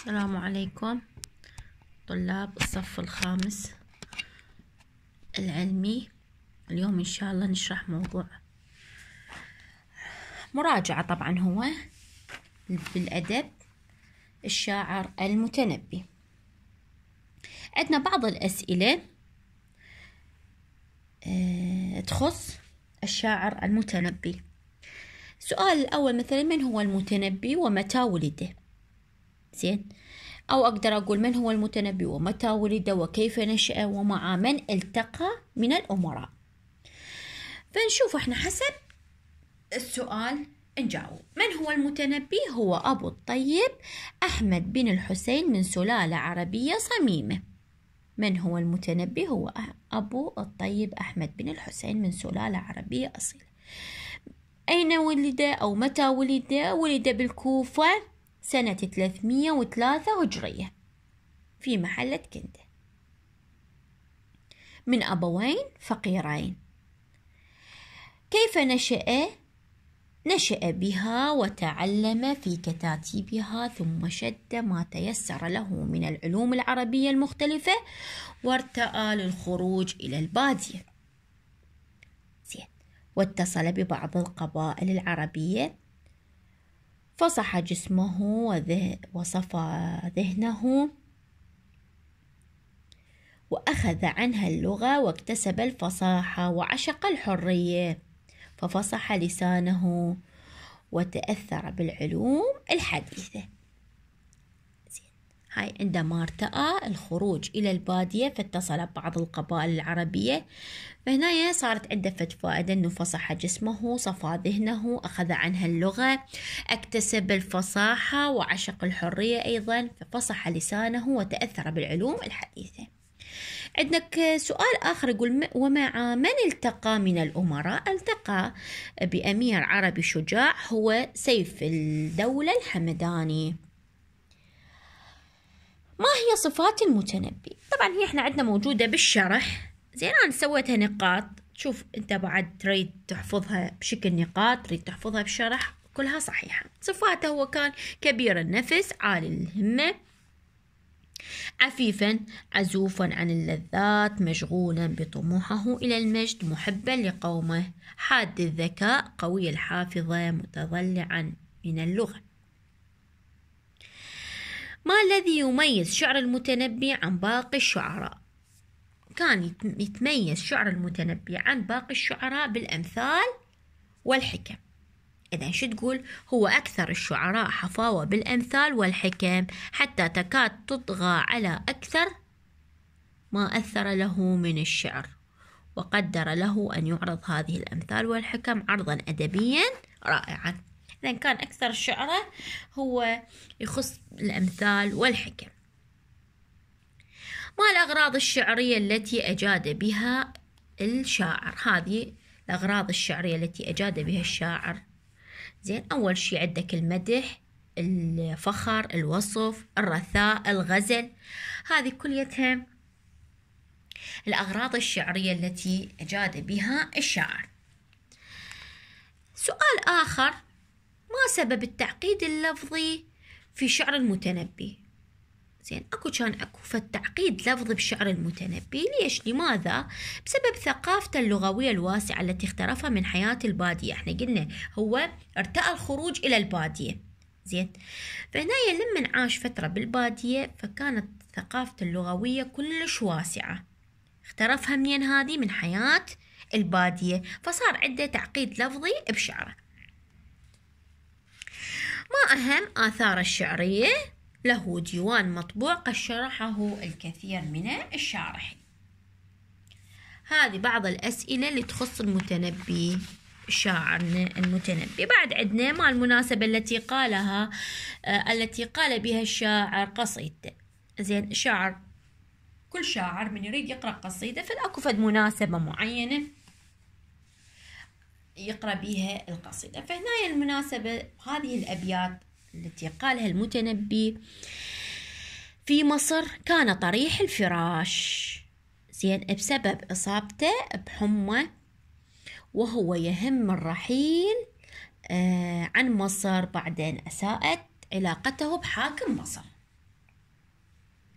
السلام عليكم طلاب الصف الخامس العلمي اليوم إن شاء الله نشرح موضوع مراجعة طبعا هو بالأدب الشاعر المتنبي عندنا بعض الأسئلة آه، تخص الشاعر المتنبي السؤال الأول مثلا من هو المتنبي ومتى ولده زين أو أقدر أقول من هو المتنبي ومتى ولد وكيف نشأ ومع من التقى من الأمراء فنشوف احنا حسب السؤال نجاوب من هو المتنبي هو أبو الطيب أحمد بن الحسين من سلالة عربية صميمة من هو المتنبي هو أبو الطيب أحمد بن الحسين من سلالة عربية أصيلة أين ولد أو متى ولد ولد بالكوفة سنة 303 هجرية في محلة كندة من أبوين فقيرين كيف نشأ؟ نشأ بها وتعلم في كتاتيبها ثم شد ما تيسر له من العلوم العربية المختلفة وارتأى للخروج إلى البادية واتصل ببعض القبائل العربية فصح جسمه وصفى ذهنه وأخذ عنها اللغة واكتسب الفصاحة وعشق الحرية ففصح لسانه وتأثر بالعلوم الحديثة هاي عندما ارتأى الخروج إلى البادية فاتصل بعض القبائل العربية فهنا صارت عنده فد فائدة أنه فصح جسمه صفى ذهنه أخذ عنها اللغة اكتسب الفصاحة وعشق الحرية أيضا ففصح لسانه وتأثر بالعلوم الحديثة عندك سؤال آخر يقول ومع من التقى من الأمراء التقى بأمير عربي شجاع هو سيف الدولة الحمداني ما هي صفات المتنبي طبعا هي احنا عندنا موجودة بالشرح زين انا سويتها نقاط شوف انت بعد تريد تحفظها بشكل نقاط تريد تحفظها بشرح كلها صحيحة صفاته هو كان كبير النفس عالي الهمة عفيفا عزوفا عن اللذات مشغولا بطموحه إلى المجد محبا لقومه حاد الذكاء قوي الحافظة متضلعا من اللغة ما الذي يميز شعر المتنبي عن باقي الشعراء كان يتميز شعر المتنبي عن باقي الشعراء بالأمثال والحكم إذا شو تقول هو أكثر الشعراء حفاوة بالأمثال والحكم حتى تكاد تطغى على أكثر ما أثر له من الشعر وقدر له أن يعرض هذه الأمثال والحكم عرضا أدبيا رائعا لأن كان أكثر شعره هو يخص الأمثال والحكم ما الأغراض الشعرية التي أجاد بها الشاعر هذه الأغراض الشعرية التي أجاد بها الشاعر زين أول شي عندك المدح الفخر الوصف الرثاء الغزل هذه كليتها الأغراض الشعرية التي أجاد بها الشاعر سؤال آخر ما سبب التعقيد اللفظي في شعر المتنبي زين اكو كان اكو فالتعقيد لفظي بشعر المتنبي ليش لماذا بسبب ثقافته اللغويه الواسعه التي اخترفها من حياه الباديه احنا قلنا هو ارتأى الخروج الى الباديه زين فهنا لما عاش فتره بالباديه فكانت ثقافته اللغويه كلش واسعه اخترفها منين هذه من حياه الباديه فصار عنده تعقيد لفظي بشعره ما أهم آثار الشعرية له ديوان مطبوع قد شرحه الكثير من الشارحين هذه بعض الأسئلة اللي تخص المتنبي شاعرنا المتنبي بعد عندنا ما المناسبة التي قالها آه التي قال بها الشاعر قصيدته زين شاعر كل شاعر من يريد يقرأ قصيدة فلأكو فد مناسبة معينة يقرأ بها القصيدة فهنا المناسبة هذه الأبيات التي قالها المتنبي في مصر كان طريح الفراش زين بسبب إصابته بحمى وهو يهم الرحيل آه، عن مصر بعدين أساءت علاقته بحاكم مصر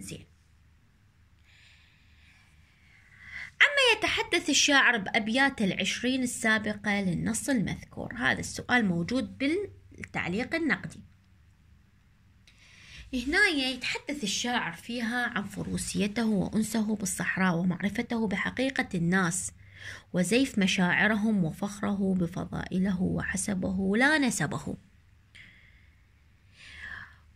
زين عما يتحدث الشاعر بأبيات العشرين السابقة للنص المذكور هذا السؤال موجود بالتعليق النقدي هنا يتحدث الشاعر فيها عن فروسيته وأنسه بالصحراء ومعرفته بحقيقة الناس وزيف مشاعرهم وفخره بفضائله وحسبه لا نسبه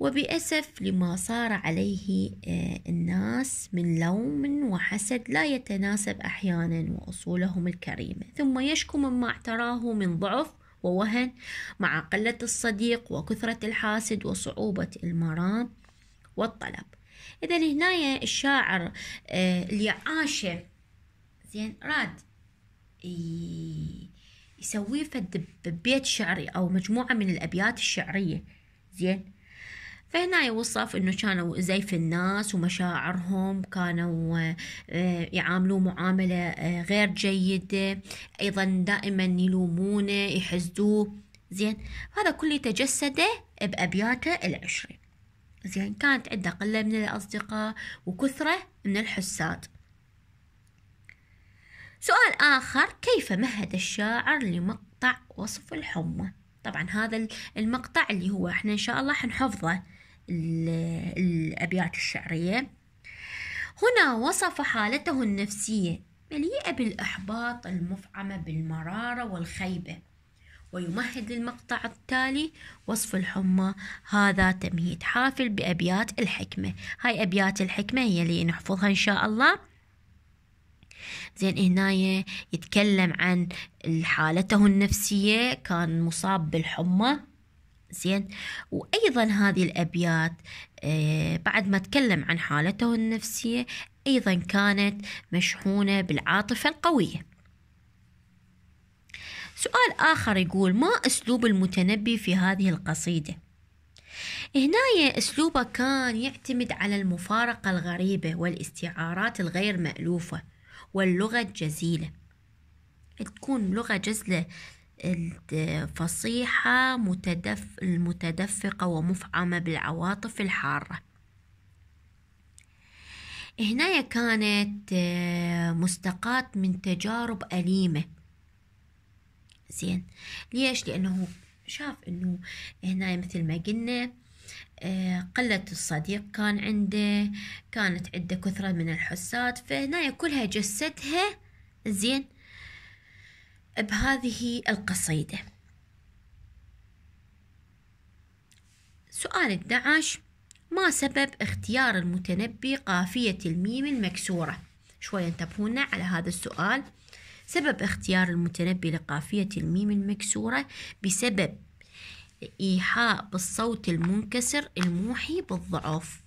وبأسف لما صار عليه آه، الناس من لوم وحسد لا يتناسب أحيانا وأصولهم الكريمة ثم يشكو مما اعتراه من ضعف ووهن مع قلة الصديق وكثرة الحاسد وصعوبة المرام والطلب إذا هنا الشاعر آه، اللي عاشه زين راد يسويه فد بيت شعري أو مجموعة من الأبيات الشعرية زين فهنا يوصف انه كانوا زيف الناس ومشاعرهم كانوا آه، يعاملوه معاملة آه، غير جيدة ايضا دائما يلومونه يحزوه زين هذا كله تجسده بأبياته العشرين زين كانت عنده قلة من الأصدقاء وكثرة من الحساد سؤال آخر كيف مهد الشاعر لمقطع وصف الحمى طبعا هذا المقطع اللي هو احنا إن شاء الله حنحفظه الأبيات الشعرية هنا وصف حالته النفسية مليئة بالإحباط المفعمة بالمرارة والخيبة ويمهد للمقطع التالي وصف الحمى هذا تمهيد حافل بأبيات الحكمة هاي أبيات الحكمة هي اللي نحفظها إن شاء الله زين هنا يتكلم عن حالته النفسية كان مصاب بالحمى زين وأيضا هذه الأبيات آه، بعد ما تكلم عن حالته النفسية أيضا كانت مشحونة بالعاطفة القوية سؤال آخر يقول ما أسلوب المتنبي في هذه القصيدة؟ هنا أسلوبه كان يعتمد على المفارقة الغريبة والاستعارات الغير مألوفة واللغة الجزيلة تكون لغة جزلة الفصيحة متدف المتدفقة ومفعمة بالعواطف الحارة هنا كانت آه، مستقاة من تجارب أليمة زين ليش لأنه شاف أنه هنا مثل ما قلنا آه، قلة الصديق كان عنده كانت عنده كثرة من الحساد فهنا كلها جسدها زين بهذه القصيدة سؤال الدعاش ما سبب اختيار المتنبي قافية الميم المكسورة؟ شوي انتبهونا على هذا السؤال سبب اختيار المتنبي لقافية الميم المكسورة بسبب إيحاء بالصوت المنكسر الموحي بالضعف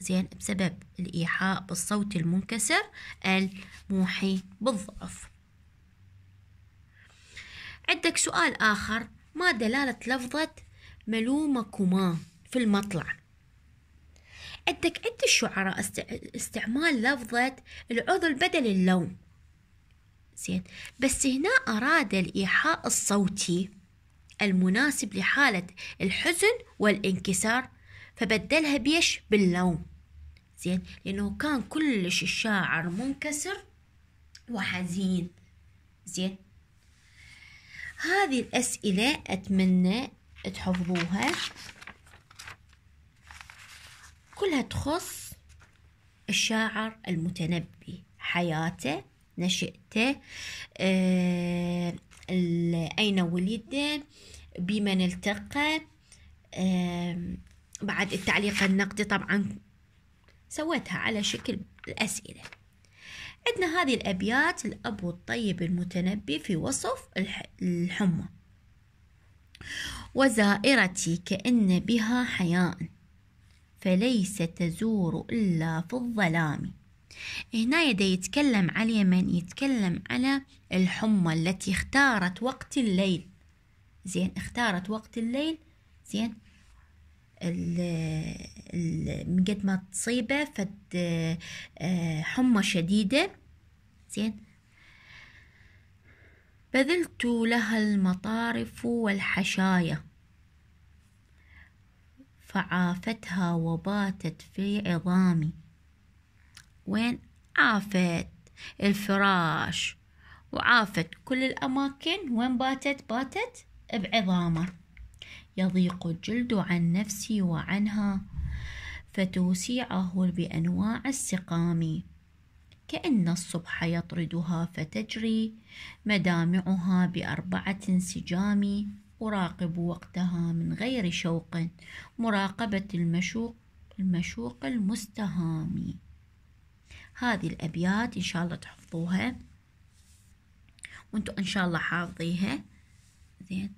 زين بسبب الإيحاء بالصوت المنكسر الموحي بالضعف عندك سؤال آخر ما دلالة لفظة ملومكما في المطلع عندك عند الشعراء استعمال لفظة العذر بدل اللوم زين بس هنا أراد الإيحاء الصوتي المناسب لحالة الحزن والانكسار فبدلها بيش باللوم زين لأنه كان كلش الشاعر منكسر وحزين زين هذه الأسئلة أتمنى تحفظوها كلها تخص الشاعر المتنبي حياته نشأته آه، أين ولد بمن التقى آه، بعد التعليق النقدي طبعا سويتها على شكل الأسئلة عندنا هذه الأبيات الأب الطيب المتنبي في وصف الحمى وزائرتي كأن بها حياء فليس تزور إلا في الظلام هنا يدي يتكلم على اليمن يتكلم على الحمى التي اختارت وقت الليل زين اختارت وقت الليل زين من قد ما تصيبه فد آه، حمى شديدة زين بذلت لها المطارف والحشايا فعافتها وباتت في عظامي وين عافت الفراش وعافت كل الأماكن وين باتت باتت بعظامه يضيق الجلد عن نفسي وعنها فتوسيعه بأنواع السقام كأن الصبح يطردها فتجري مدامعها بأربعة انسجام أراقب وقتها من غير شوق مراقبة المشوق المشوق المستهام هذه الأبيات إن شاء الله تحفظوها وانتم إن شاء الله حافظيها زين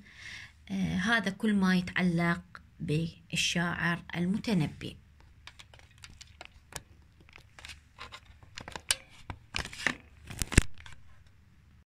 آه، هذا كل ما يتعلق بالشاعر المتنبي